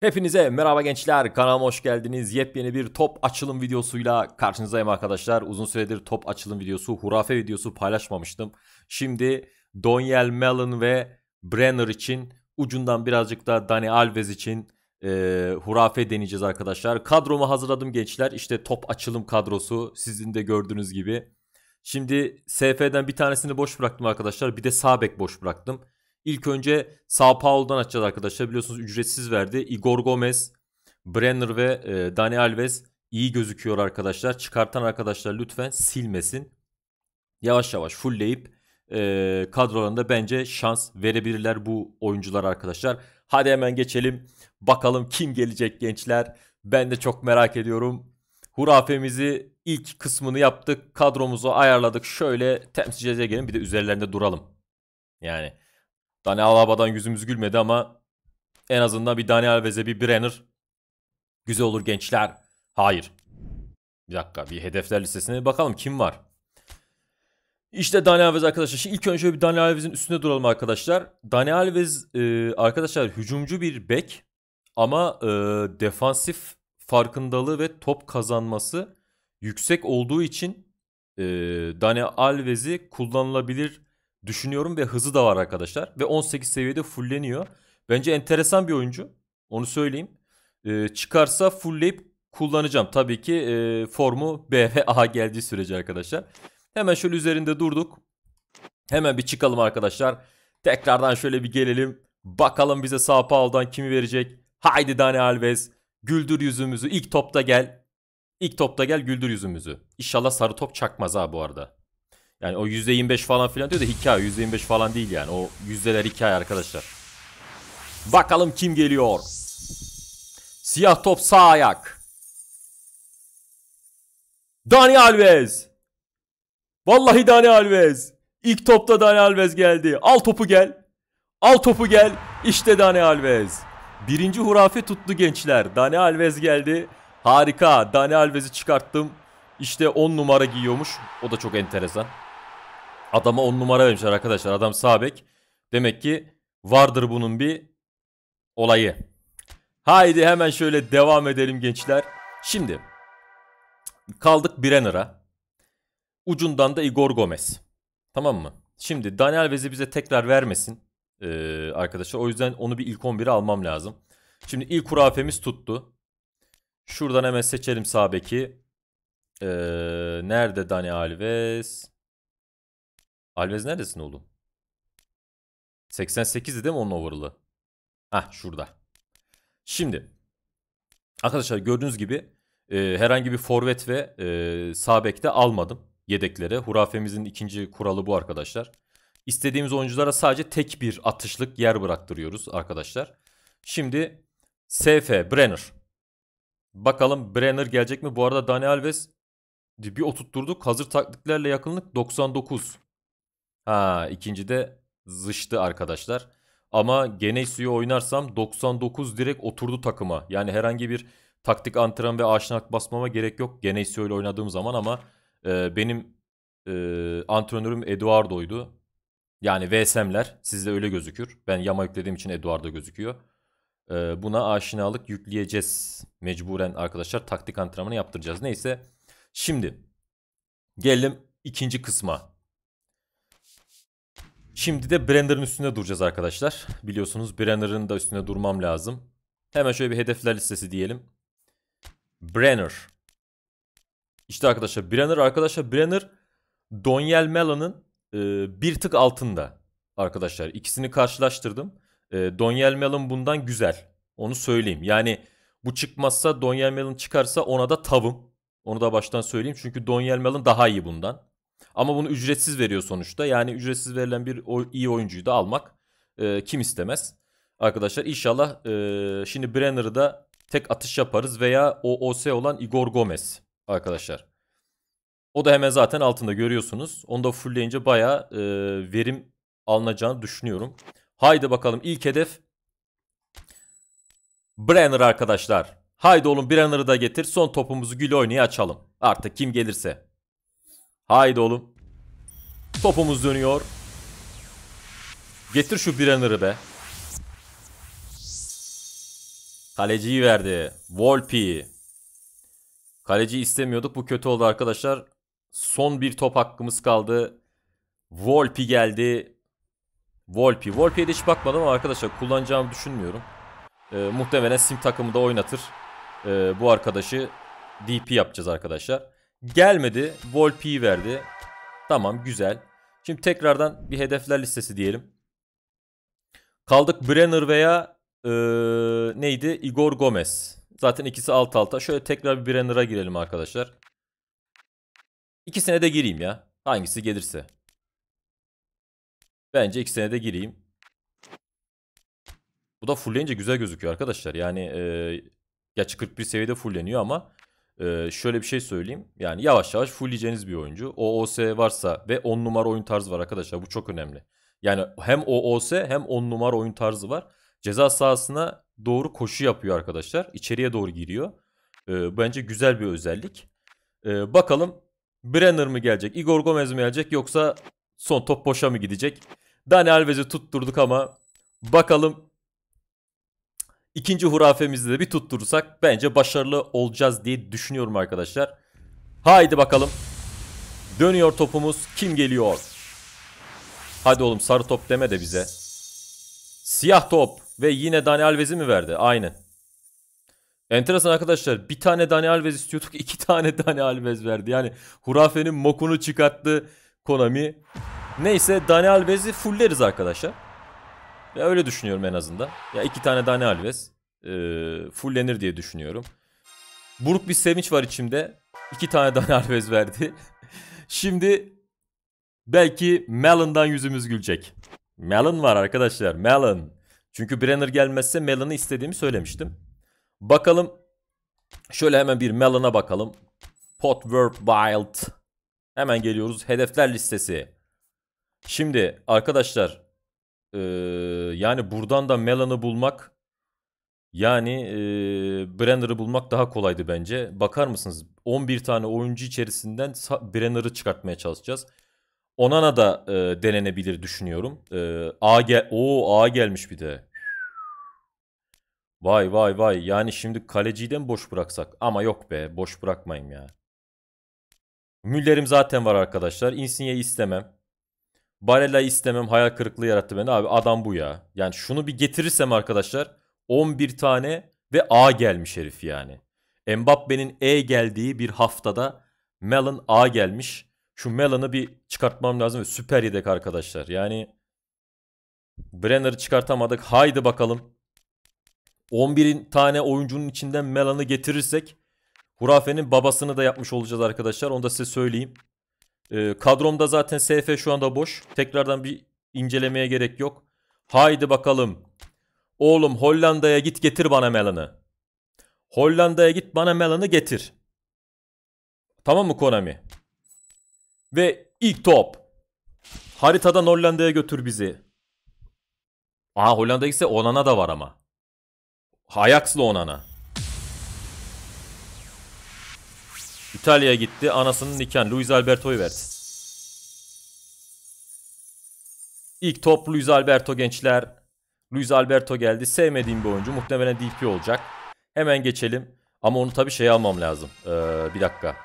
Hepinize merhaba gençler kanalıma hoş geldiniz. Yepyeni bir top açılım videosuyla karşınızdayım arkadaşlar. Uzun süredir top açılım videosu, hurafe videosu paylaşmamıştım. Şimdi Donyel Mellon ve Brenner için ucundan birazcık da Dani Alves için e, hurafe deneyeceğiz arkadaşlar. Kadromu hazırladım gençler. işte top açılım kadrosu sizin de gördüğünüz gibi. Şimdi SF'den bir tanesini boş bıraktım arkadaşlar. Bir de sağ bek boş bıraktım. İlk önce Sao Paulo'dan açacağız arkadaşlar. Biliyorsunuz ücretsiz verdi. Igor Gomez, Brenner ve e, Dani Alves iyi gözüküyor arkadaşlar. Çıkartan arkadaşlar lütfen silmesin. Yavaş yavaş fullleyip e, kadrolarında bence şans verebilirler bu oyuncular arkadaşlar. Hadi hemen geçelim. Bakalım kim gelecek gençler. Ben de çok merak ediyorum. Hurafemizi ilk kısmını yaptık. Kadromuzu ayarladık. Şöyle temsilciye gelin bir de üzerlerinde duralım. Yani Dani Alaba'dan yüzümüz gülmedi ama en azından bir Dani Alves'e bir Brenner güzel olur gençler. Hayır. Bir dakika bir hedefler listesine bakalım kim var. İşte Dani Alves arkadaşlar. Şimdi ilk önce şöyle bir Dani Alves'in üstünde duralım arkadaşlar. Dani Alves e, arkadaşlar hücumcu bir bek ama e, defansif farkındalığı ve top kazanması yüksek olduğu için e, Dani Alves'i kullanılabilir düşünüyorum ve hızı da var arkadaşlar. Ve 18 seviyede fulleniyor. Bence enteresan bir oyuncu. Onu söyleyeyim. E, çıkarsa fullleyip kullanacağım. Tabii ki e, formu B ve A geldiği sürece arkadaşlar. Hemen şöyle üzerinde durduk. Hemen bir çıkalım arkadaşlar. Tekrardan şöyle bir gelelim. Bakalım bize Sao Paulo'dan kimi verecek. Haydi Dani Alves. Güldür yüzümüzü. İlk topta gel. İlk topta gel güldür yüzümüzü. İnşallah sarı top çakmaz ha bu arada. Yani o %25 falan filan diyor da hikaye %25 falan değil yani. O yüzdeler hikaye arkadaşlar. Bakalım kim geliyor. Siyah top sağ ayak. Dani Alves. Vallahi Dani Alves. İlk topta Dani Alves geldi. Al topu gel. Al topu gel. İşte Dani Alves. Birinci hurafe tuttu gençler. Dani Alves geldi. Harika. Dani Alves'i çıkarttım. İşte 10 numara giyiyormuş. O da çok enteresan. Adama 10 numara vermişler arkadaşlar. Adam sabek. Demek ki vardır bunun bir olayı. Haydi hemen şöyle devam edelim gençler. Şimdi kaldık Brenner'a. Ucundan da Igor Gomez. Tamam mı? Şimdi Daniel Alves'i bize tekrar vermesin ee, arkadaşlar. O yüzden onu bir ilk 11'e almam lazım. Şimdi ilk kurafemiz tuttu. Şuradan hemen seçelim sağ beki. Ee, nerede Dani Alves? Alves neredesin oğlum? 88'di değil mi onun overall'ı? Hah şurada. Şimdi arkadaşlar gördüğünüz gibi e, herhangi bir forvet ve e, sağ almadım yedeklere. Hurafemizin ikinci kuralı bu arkadaşlar. İstediğimiz oyunculara sadece tek bir atışlık yer bıraktırıyoruz arkadaşlar. Şimdi SF Brenner. Bakalım Brenner gelecek mi? Bu arada Dani Alves bir oturtturduk. Hazır taktiklerle yakınlık 99. Ha ikinci de zıştı arkadaşlar. Ama Genesu'yu oynarsam 99 direkt oturdu takıma. Yani herhangi bir taktik antrenman ve aşinak basmama gerek yok Genesio ile oynadığım zaman ama e, benim e, antrenörüm Eduardo'ydu. Yani VSM'ler sizde öyle gözükür. Ben yama yüklediğim için Eduardo gözüküyor. E, buna aşinalık yükleyeceğiz mecburen arkadaşlar. Taktik antrenmanı yaptıracağız. Neyse şimdi gelelim ikinci kısma. Şimdi de Brenner'ın üstünde duracağız arkadaşlar. Biliyorsunuz Brenner'ın da üstünde durmam lazım. Hemen şöyle bir hedefler listesi diyelim. Brenner. İşte arkadaşlar Brenner arkadaşlar Brenner Donyel Mela'nın e, bir tık altında arkadaşlar. İkisini karşılaştırdım. E, Donyel Melon bundan güzel. Onu söyleyeyim. Yani bu çıkmazsa Donyel Melon çıkarsa ona da tavım. Onu da baştan söyleyeyim. Çünkü Donyel Melon daha iyi bundan. Ama bunu ücretsiz veriyor sonuçta. Yani ücretsiz verilen bir iyi oyuncuyu da almak e, kim istemez. Arkadaşlar inşallah e, şimdi Brenner'ı da tek atış yaparız veya OOS olan Igor Gomez arkadaşlar. O da hemen zaten altında görüyorsunuz. Onu da fullleyince baya e, verim alınacağını düşünüyorum. Haydi bakalım ilk hedef Brenner arkadaşlar. Haydi oğlum Brenner'ı da getir. Son topumuzu gül oynaya açalım. Artık kim gelirse. Haydi oğlum. Topumuz dönüyor. Getir şu Brenner'ı be. Kaleciyi verdi. Volpi. Kaleci istemiyorduk. Bu kötü oldu arkadaşlar. Son bir top hakkımız kaldı. Volpi geldi. Volpi. Volpi'ye de hiç bakmadım ama arkadaşlar kullanacağımı düşünmüyorum. Ee, muhtemelen sim takımı da oynatır. Ee, bu arkadaşı DP yapacağız arkadaşlar. Gelmedi. Volpi'yi verdi. Tamam güzel. Şimdi tekrardan bir hedefler listesi diyelim. Kaldık Brenner veya e, neydi? Igor Gomez. Zaten ikisi alt alta. Şöyle tekrar bir Brenner'a girelim arkadaşlar. İkisine de gireyim ya. Hangisi gelirse. Bence ikisine de gireyim. Bu da fullleyince güzel gözüküyor arkadaşlar. Yani e, gerçi 41 seviyede fullleniyor ama ee, şöyle bir şey söyleyeyim. Yani yavaş yavaş fullleyeceğiniz bir oyuncu. o OOS varsa ve 10 numara oyun tarzı var arkadaşlar. Bu çok önemli. Yani hem o OOS hem 10 numara oyun tarzı var. Ceza sahasına doğru koşu yapıyor arkadaşlar. İçeriye doğru giriyor. Ee, bence güzel bir özellik. Ee, bakalım Brenner mı gelecek, Igor Gomez mi gelecek yoksa son top boşa mı gidecek? Daniel Alves'i tutturduk ama bakalım İkinci hurafemizi de bir tutturursak bence başarılı olacağız diye düşünüyorum arkadaşlar. Haydi bakalım. Dönüyor topumuz. Kim geliyor? Hadi oğlum sarı top deme de bize. Siyah top. Ve yine Dani Alves'i mi verdi? Aynen. Enteresan arkadaşlar. Bir tane Dani Alves istiyorduk. iki tane Dani Alves verdi. Yani hurafenin mokunu çıkarttı Konami. Neyse Dani Alves'i fulleriz arkadaşlar. Ya öyle düşünüyorum en azından. Ya iki tane Dani Alves. Ee, fullenir diye düşünüyorum. Buruk bir sevinç var içimde. İki tane Dani Alves verdi. Şimdi belki Melon'dan yüzümüz gülecek. Melon var arkadaşlar. Melon. Çünkü Brenner gelmezse Melon'ı istediğimi söylemiştim. Bakalım. Şöyle hemen bir Melon'a bakalım. Pot, verb, Wild. Hemen geliyoruz. Hedefler listesi. Şimdi arkadaşlar yani buradan da Melan'ı bulmak yani e, Brenner'ı bulmak daha kolaydı bence. Bakar mısınız? 11 tane oyuncu içerisinden Brenner'ı çıkartmaya çalışacağız. Onana da e, denenebilir düşünüyorum. E, A gel o A gelmiş bir de. Vay vay vay. Yani şimdi kaleciyi de mi boş bıraksak? Ama yok be. Boş bırakmayayım ya. Müller'im zaten var arkadaşlar. Insigne istemem. Barella istemem hayal kırıklığı yarattı beni. Abi adam bu ya. Yani şunu bir getirirsem arkadaşlar 11 tane ve A gelmiş herif yani. Mbappe'nin E geldiği bir haftada Melon A gelmiş. Şu Melon'ı bir çıkartmam lazım ve süper yedek arkadaşlar. Yani Brenner'ı çıkartamadık. Haydi bakalım. 11 tane oyuncunun içinden Melon'ı getirirsek Hurafe'nin babasını da yapmış olacağız arkadaşlar. Onu da size söyleyeyim. E, kadromda zaten SF şu anda boş. Tekrardan bir incelemeye gerek yok. Haydi bakalım. Oğlum Hollanda'ya git getir bana Melon'ı. Hollanda'ya git bana Melon'ı getir. Tamam mı Konami? Ve ilk top. Haritadan Hollanda'ya götür bizi. Aa Hollanda'ya ise Onana da var ama. Ajax'la Onana. İtalya'ya gitti. Anasının nikahını Luis Alberto'yu verdi. İlk top Luis Alberto gençler. Luis Alberto geldi. Sevmediğim bir oyuncu. Muhtemelen DP olacak. Hemen geçelim. Ama onu tabii şey almam lazım. Ee, bir dakika.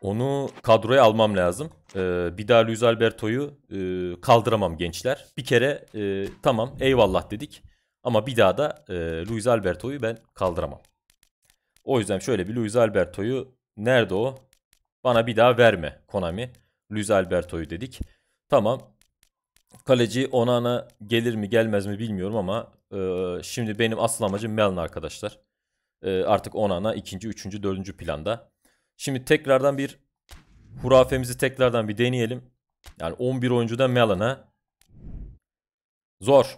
Onu kadroya almam lazım. Ee, bir daha Luis Alberto'yu e, kaldıramam gençler. Bir kere e, tamam eyvallah dedik. Ama bir daha da e, Luis Alberto'yu ben kaldıramam. O yüzden şöyle bir Luis Alberto'yu Nerede o? Bana bir daha verme Konami. Luis Alberto'yu dedik. Tamam. Kaleci Onana gelir mi gelmez mi bilmiyorum ama e, şimdi benim asıl amacım Melna arkadaşlar. E, artık Onana ikinci, üçüncü, dördüncü planda. Şimdi tekrardan bir hurafemizi tekrardan bir deneyelim. Yani 11 oyuncuda Melana. Zor.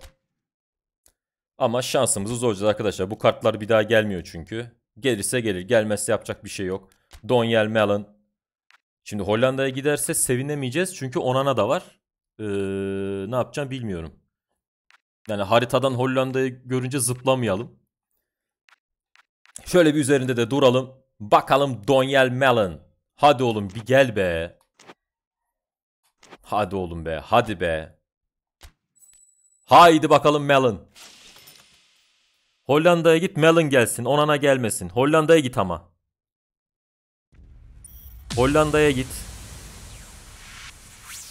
Ama şansımızı zorlayacağız arkadaşlar. Bu kartlar bir daha gelmiyor çünkü. Gelirse gelir. Gelmezse yapacak bir şey yok. Donyel Mellon. Şimdi Hollanda'ya giderse sevinemeyeceğiz. Çünkü Onana da var. Ee, ne yapacağım bilmiyorum. Yani haritadan Hollanda'yı görünce zıplamayalım. Şöyle bir üzerinde de duralım. Bakalım Donyel Mellon. Hadi oğlum bir gel be. Hadi oğlum be. Hadi be. Haydi bakalım Mellon. Hollanda'ya git Mellon gelsin. Onana gelmesin. Hollanda'ya git ama. Hollanda'ya git.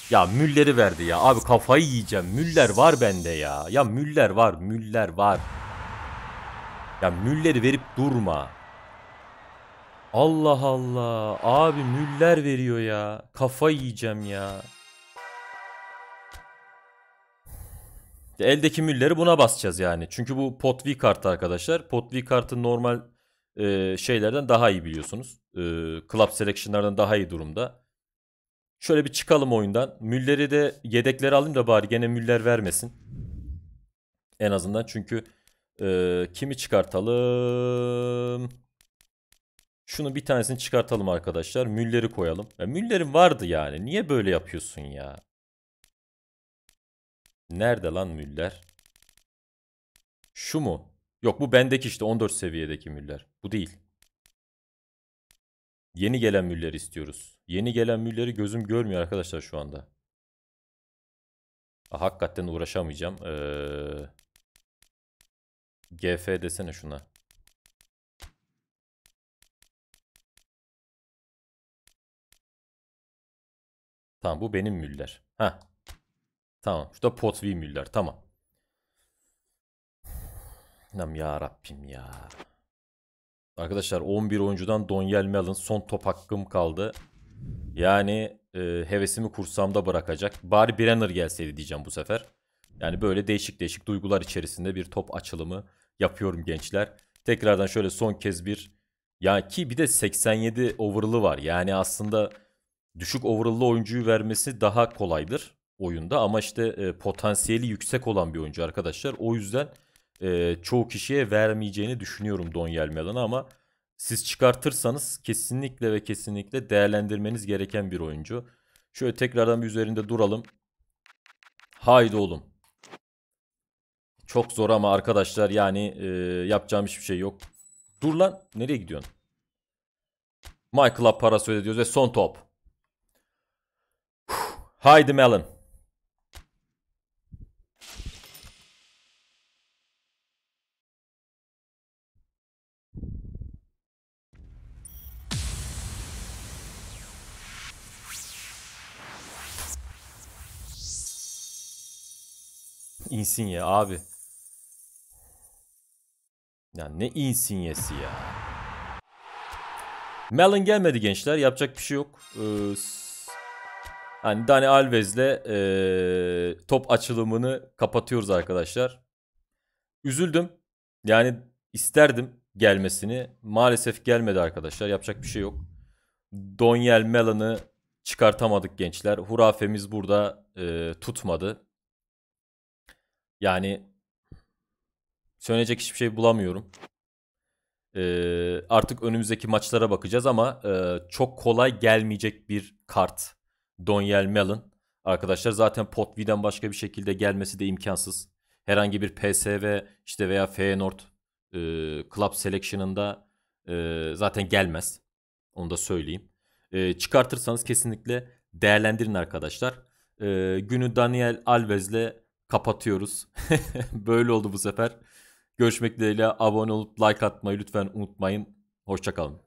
Ya Müller'i verdi ya. Abi kafayı yiyeceğim. Müller var bende ya. Ya Müller var. Müller var. Ya Müller'i verip durma. Allah Allah. Abi Müller veriyor ya. Kafayı yiyeceğim ya. Eldeki Müller'i buna basacağız yani. Çünkü bu pot V kartı arkadaşlar. Pot V kartı normal e, şeylerden daha iyi biliyorsunuz. E, club selection'lardan daha iyi durumda. Şöyle bir çıkalım oyundan. Müller'i de yedekleri alayım da bari gene Müller vermesin. En azından çünkü e, kimi çıkartalım? Şunu bir tanesini çıkartalım arkadaşlar. Müller'i koyalım. Ya Müller'in vardı yani. Niye böyle yapıyorsun ya? Nerede lan Müller? Şu mu? Yok bu bendeki işte 14 seviyedeki Müller. Bu değil. Yeni gelen Müller'i istiyoruz. Yeni gelen Müller'i gözüm görmüyor arkadaşlar şu anda. Ha, hakikaten uğraşamayacağım. Ee, GF desene şuna. Tamam bu benim Müller. Ha. Tamam. Şu da Potvi Müller. Tamam. Nam ya Rabbim ya. Arkadaşlar 11 oyuncudan Donyel Melon son top hakkım kaldı. Yani e, hevesimi kursamda bırakacak. Bari Brenner gelseydi diyeceğim bu sefer. Yani böyle değişik değişik duygular içerisinde bir top açılımı yapıyorum gençler. Tekrardan şöyle son kez bir ya ki bir de 87 overall'ı var. Yani aslında düşük overall'lı oyuncuyu vermesi daha kolaydır oyunda ama işte e, potansiyeli yüksek olan bir oyuncu arkadaşlar. O yüzden e, çoğu kişiye vermeyeceğini düşünüyorum Donyel Melan'ı ama siz çıkartırsanız kesinlikle ve kesinlikle değerlendirmeniz gereken bir oyuncu. Şöyle tekrardan bir üzerinde duralım. Haydi oğlum. Çok zor ama arkadaşlar yani e, yapacağım hiçbir şey yok. Dur lan nereye gidiyorsun? Michael'a para söylediyoruz ve son top. Haydi Melon. Insigne abi. Yani ne insinyesi ya. Melon gelmedi gençler. Yapacak bir şey yok. Ee, yani Dani Alves'le e, top açılımını kapatıyoruz arkadaşlar. Üzüldüm. Yani isterdim gelmesini. Maalesef gelmedi arkadaşlar. Yapacak bir şey yok. Donyel Melon'ı çıkartamadık gençler. Hurafemiz burada e, tutmadı. Yani söyleyecek hiçbir şey bulamıyorum. Ee, artık önümüzdeki maçlara bakacağız ama e, çok kolay gelmeyecek bir kart Donyel Mellon. Arkadaşlar zaten Potvi'den başka bir şekilde gelmesi de imkansız. Herhangi bir PSV işte veya Feyenoord e, Club Selection'ında e, zaten gelmez. Onu da söyleyeyim. E, çıkartırsanız kesinlikle değerlendirin arkadaşlar. E, günü Daniel Alves'le kapatıyoruz. Böyle oldu bu sefer. Görüşmek dileğiyle abone olup like atmayı lütfen unutmayın. Hoşçakalın.